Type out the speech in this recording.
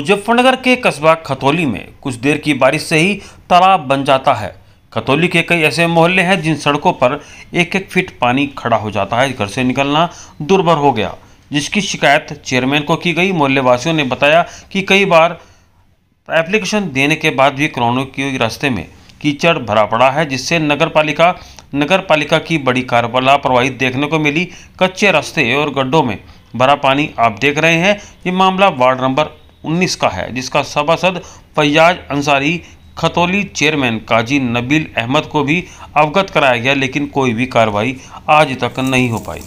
मुजफ्फरनगर के कस्बा खतौली में कुछ देर की बारिश से ही तालाब बन जाता है खतौली के कई ऐसे मोहल्ले हैं जिन सड़कों पर एक एक फीट पानी खड़ा हो जाता है घर से निकलना दुर्भर हो गया जिसकी शिकायत चेयरमैन को की गई मोहल्ले वासियों ने बताया कि कई बार एप्लीकेशन देने के बाद भी करोड़ों के रास्ते में कीचड़ भरा पड़ा है जिससे नगर पालिका नगर पालिका की बड़ी कार लापरवाही देखने को मिली कच्चे रास्ते और गड्ढों में भरा पानी आप देख रहे हैं ये मामला वार्ड नंबर उन्नीस का है जिसका सभासद फैयाज अंसारी खतौली चेयरमैन काजी नबील अहमद को भी अवगत कराया गया लेकिन कोई भी कार्रवाई आज तक नहीं हो पाई